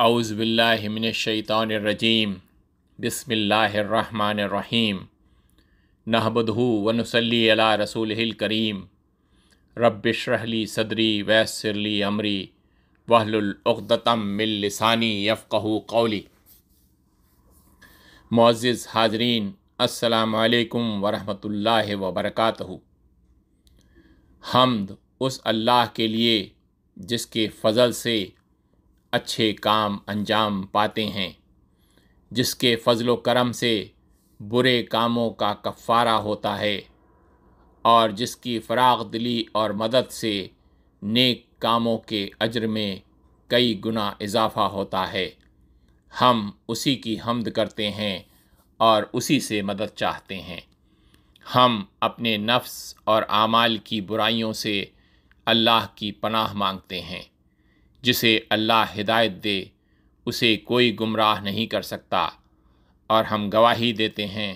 आउज़बिल्लिमिनशैतरजीम रहीम नहबदू वनसली अला रसूल करीम रबली सदरी वैसरली अमरी वहलुलतम मिलसानी यफ़ू कौली मोज़ हाजरीन असलकम वरम वबरक हमद उस अल्लाह के लिए जिसके फ़ज़ल से अच्छे काम अंजाम पाते हैं जिसके फ़ज़ल करम से बुरे कामों का कफ़ारा होता है और जिसकी फ़राग दिली और मदद से नेक कामों के अजर में कई गुना इजाफ़ा होता है हम उसी की हमद करते हैं और उसी से मदद चाहते हैं हम अपने नफ्स और आमाल की बुराइयों से अल्लाह की पनाह मांगते हैं जिसे अल्लाह हिदायत दे उसे कोई गुमराह नहीं कर सकता और हम गवाही देते हैं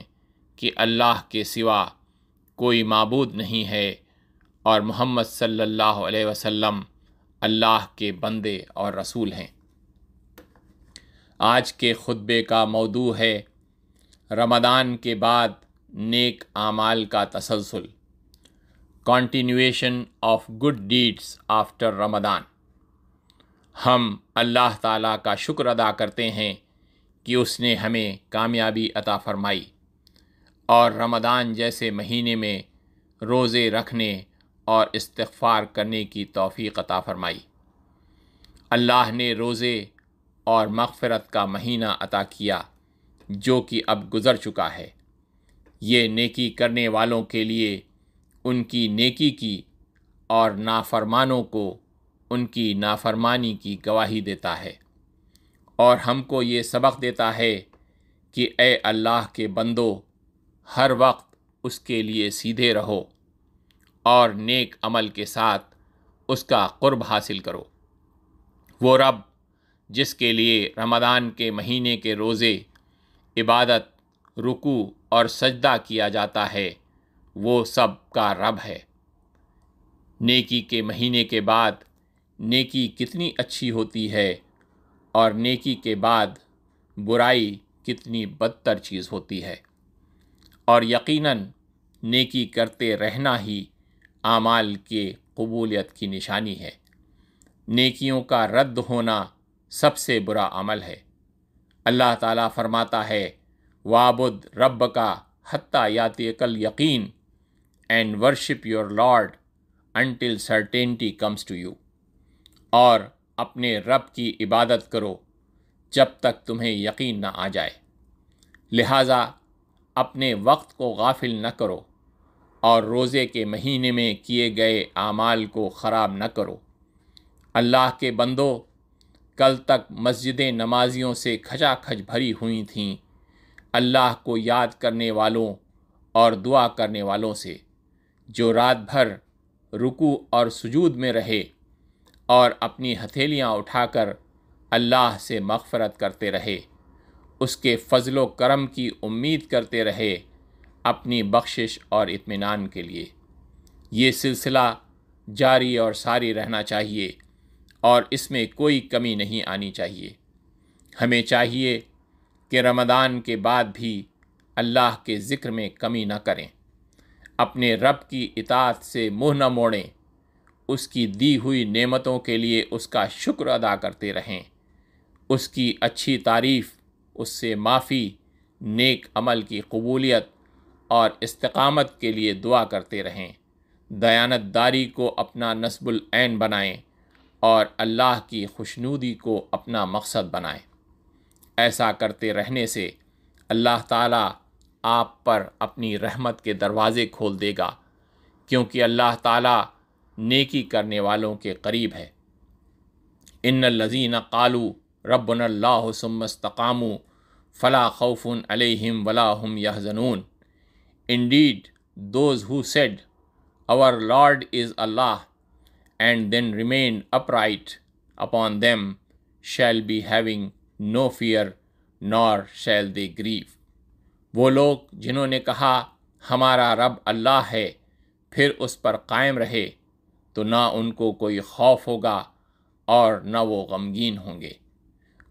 कि अल्लाह के सिवा कोई मबूद नहीं है और मोहम्मद सल्लल्लाहु अलैहि वसल्लम अल्लाह के बंदे और रसूल हैं आज के खुतबे का मौदू है रमदान के बाद नेक आमाल का तसलसल continuation of good deeds after Ramadan हम अल्लाह ताला का शुक्र अदा करते हैं कि उसने हमें कामयाबी अता फरमाई और रमदान जैसे महीने में रोज़े रखने और इस्तफ़ार करने की तोफ़ी अता फरमाई अल्लाह ने रोज़े और मगफ़रत का महीना अता किया जो कि अब गुज़र चुका है ये नेकी करने वालों के लिए उनकी नेकी की और नाफरमानों को उनकी नाफरमानी की गवाही देता है और हमको ये सबक देता है कि ए अल्लाह के बंदो हर वक्त उसके लिए सीधे रहो और नेक अमल के साथ उसका क़ुरब हासिल करो वो रब जिसके लिए रमदान के महीने के रोज़े इबादत रुकू और सजदा किया जाता है वो सब का रब है नेकी के महीने के बाद नेकी कितनी अच्छी होती है और नेकी के बाद बुराई कितनी बदतर चीज़ होती है और यकीनन नेकी करते रहना ही आमाल के कबूलियत की निशानी है नेकियों का रद्द होना सबसे बुरा अमल है अल्लाह ताला फरमाता है वाबुद रब का हत्ता याति कल यकीन and worship your lord until certainty comes to you और अपने रब की इबादत करो जब तक तुम्हें यकीन न आ जाए लिहाजा अपने वक्त को गाफिल न करो और रोज़े के महीने में किए गए आमाल को ख़राब न करो अल्लाह के बंदो कल तक मस्जिद नमाजियों से खच भरी हुई थीं अल्लाह को याद करने वालों और दुआ करने वालों से जो रात भर रुकू और सुजूद में रहे और अपनी हथेलियाँ उठाकर अल्लाह से मगफ़रत करते रहे उसके फ़जल करम की उम्मीद करते रहे अपनी बख्शिश और इत्मीनान के लिए ये सिलसिला जारी और सारी रहना चाहिए और इसमें कोई कमी नहीं आनी चाहिए हमें चाहिए कि रमदान के बाद भी अल्लाह के ज़िक्र में कमी न करें अपने रब की इतात से मुँह न मोड़ें उसकी दी हुई नेमतों के लिए उसका शुक्र अदा करते रहें उसकी अच्छी तारीफ़ उससे माफ़ी नेक अमल की कबूलियत और इस्तकामत के लिए दुआ करते रहें दयानतदारी को अपना नस्बुलैन बनाएं और अल्लाह की खुशनूदी को अपना मकसद बनाएं ऐसा करते रहने से अल्लाह ताला आप पर अपनी रहमत के दरवाज़े खोल देगा क्योंकि अल्लाह ताला नेकी करने वालों के करीब है इन लजीन कालू रबन लाहमस्तकामू फ़ला खौफ़ुन अलहम वलाहम यहजनून indeed those who said our lord is Allah and then remain upright upon them shall be having no fear nor shall they grieve वो लोग जिन्होंने कहा हमारा रब अल्लाह है फिर उस पर कायम रहे तो ना उनको कोई खौफ होगा और न वो गमगीन होंगे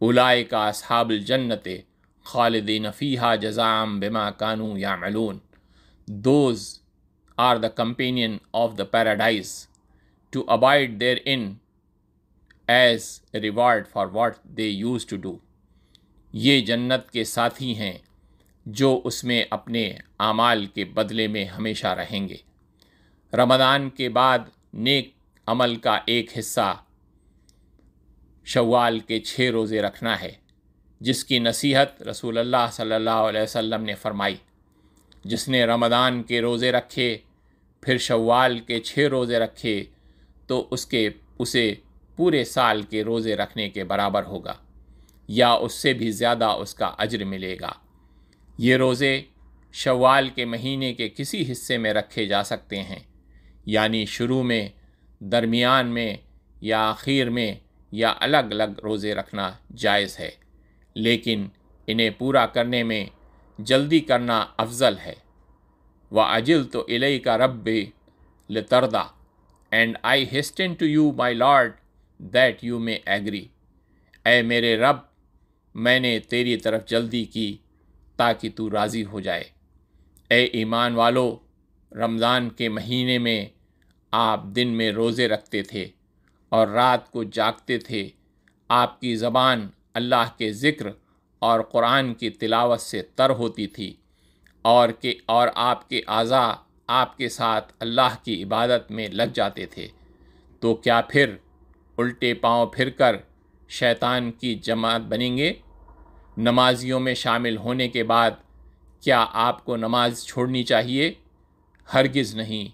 उलाए का असहाबल जन्नत खालदीन नफीहा जजाम बिमा कानू या मलून those are the companion of the paradise to abide therein as reward for what they used to do ये जन्नत के साथी हैं जो उसमें अपने आमाल के बदले में हमेशा रहेंगे रमदान के बाद नेक अमल का एक हिस्सा शवाल के छः रोज़े रखना है जिसकी नसीहत रसूल अल्लाह सल्लल्लाहु अलैहि वसल्लम ने फरमाई जिसने रमदान के रोज़े रखे फिर शवाल के छः रोज़े रखे तो उसके उसे पूरे साल के रोज़े रखने के बराबर होगा या उससे भी ज़्यादा उसका अजर मिलेगा ये रोज़े शवाल के महीने के किसी हिस्से में रखे जा सकते हैं यानी शुरू में दरमियान में या आखिर में या अलग अलग रोज़े रखना जायज़ है लेकिन इन्हें पूरा करने में जल्दी करना अफजल है व अजिल तो इलई का रब लतरदा and I hasten to you my lord that you may agree a मेरे रब मैंने तेरी तरफ जल्दी की ताकि तू राज़ी हो जाए ए ईमान वालो रमज़ान के महीने में आप दिन में रोज़े रखते थे और रात को जागते थे आपकी ज़बान अल्लाह के ज़िक्र और क़ुरान की तिलावत से तर होती थी और के और आपके आज़ा आपके साथ अल्लाह की इबादत में लग जाते थे तो क्या फिर उल्टे पांव फिरकर शैतान की जमात बनेंगे नमाजियों में शामिल होने के बाद क्या आपको नमाज छोड़नी चाहिए हरगिज़ नहीं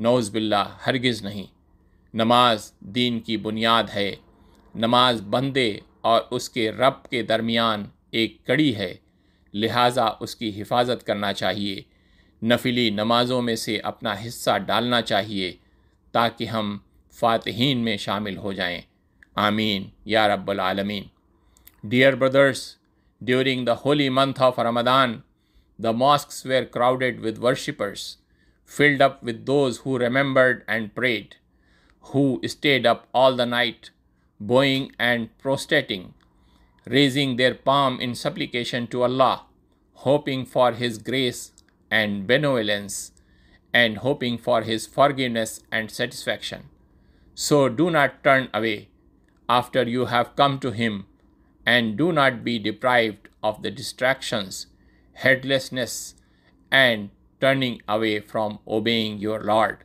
नौज़ बिल्ला हरगिज़ नहीं नमाज दीन की बुनियाद है नमाज बंदे और उसके रब के दरमियान एक कड़ी है लिहाजा उसकी हिफाजत करना चाहिए नफिली नमाज़ों में से अपना हिस्सा डालना चाहिए ताकि हम फ़ातहीन में शामिल हो जाएं। आमीन या रब्बल आलमीन dear brothers during the holy month of Ramadan the mosque were crowded with worshippers filled up with those who remembered and prayed, who stayed up all the night, bowing and prostrating, raising their palm in supplication to Allah, hoping for His grace and benevolence, and hoping for His forgiveness and satisfaction. So do not turn away after you have come to Him, and do not be deprived of the distractions, headlessness, and turning away from obeying your Lord.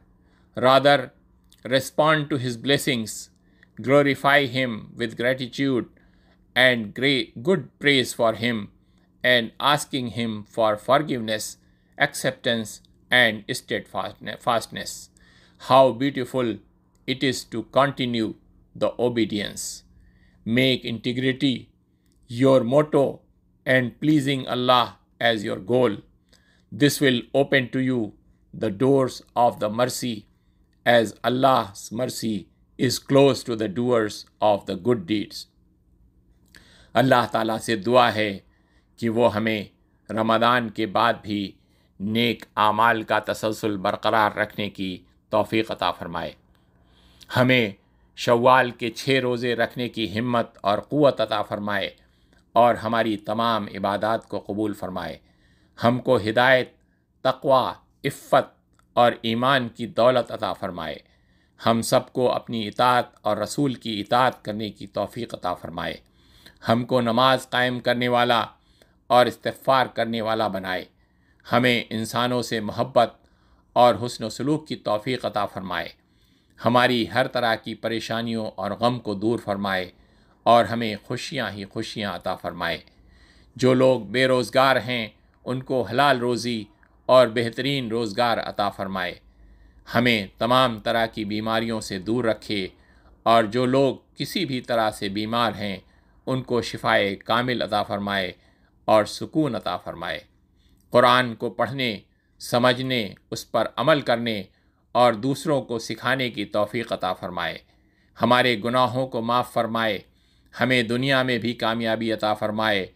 Rather, respond to His blessings, glorify Him with gratitude and great, good praise for Him, and asking Him for forgiveness, acceptance, and steadfastness. How beautiful it is to continue the obedience. Make integrity your motto and pleasing Allah as your goal. This will open to you the doors of the mercy, as Allah's mercy is close to the doers of the good deeds. अल्लाह ताला से दुआ है कि वो हमें रमदान के बाद भी नेक आमाल का तसलसल बरकरार रखने की तोफ़ी अता फ़रमाए हमें शवाल के छः रोज़े रखने की हिम्मत और क़वत अता फ़रमाए और हमारी तमाम इबादत को कबूल फ़रमाए हमको हिदायत तकवा इफ़त और ईमान की दौलत अता फ़रमाए हम सबको अपनी इतात और रसूल की इतात करने की तोफ़ी अता फ़रमाए हमको नमाज कायम करने वाला और इस्तफ़ार करने वाला बनाए हमें इंसानों से मोहब्बत और हसन सलूक की तोफ़ी अता फ़रमाए हमारी हर तरह की परेशानियों और गम को दूर फरमाए और हमें खुशियाँ ही खुशियाँ अता फ़रमाए जो लोग बेरोज़गार हैं उनको हलाल रोज़ी और बेहतरीन रोज़गार अता फ़रमाए हमें तमाम तरह की बीमारियों से दूर रखे और जो लोग किसी भी तरह से बीमार हैं उनको शिफाए कामिल अता फ़रमाए और सुकून अता फ़रमाए कुरान को पढ़ने समझने उस पर अमल करने और दूसरों को सिखाने की तोफ़ी अता फ़रमाए हमारे गुनाहों को माफ़ फ़रमाए हमें दुनिया में भी कामयाबी अता फ़रमाए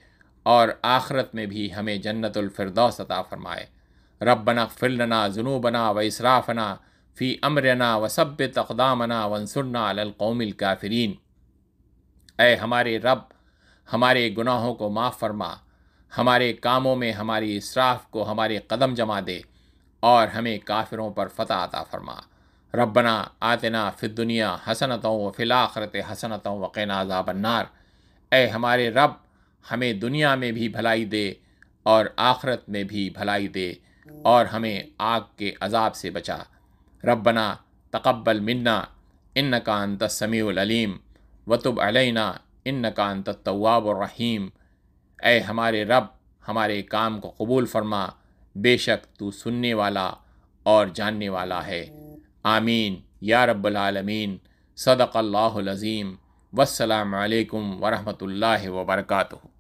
और आखरत में भी हमें जन्नतफरदौस अता फ़रमाए रबना फ़िलना जुनूबना व इसराफ़ना फ़ी अमरना व सब तकदामना वनसरना अलकौमिल काफरीन ए हमारे रब हमारे गुनाहों को माफ़ फरमा हमारे कामों में हमारी इसराफ़ को हमारे कदम जमा दे और हमें काफिरों पर फ़तह अता फरमा रबना आतना फिर दुनिया हसनतों व फिलाखरत हसनतों वक़ैन आज़ाबन्नार ए हमारे रब हमें दुनिया में भी भलाई दे और आखरत में भी भलाई दे और हमें आग के अजाब से बचा रबना तकबल मन्ना इन कान तमीम वतुब अलैना इन कान तवाबरहीम ए हमारे रब हमारे काम को कबूल फरमा बेशक तू सुनने वाला और जानने वाला है आमीन या रब्बुलमीन सदक़ल्लाज़ीम वसलम वरहमल वर्का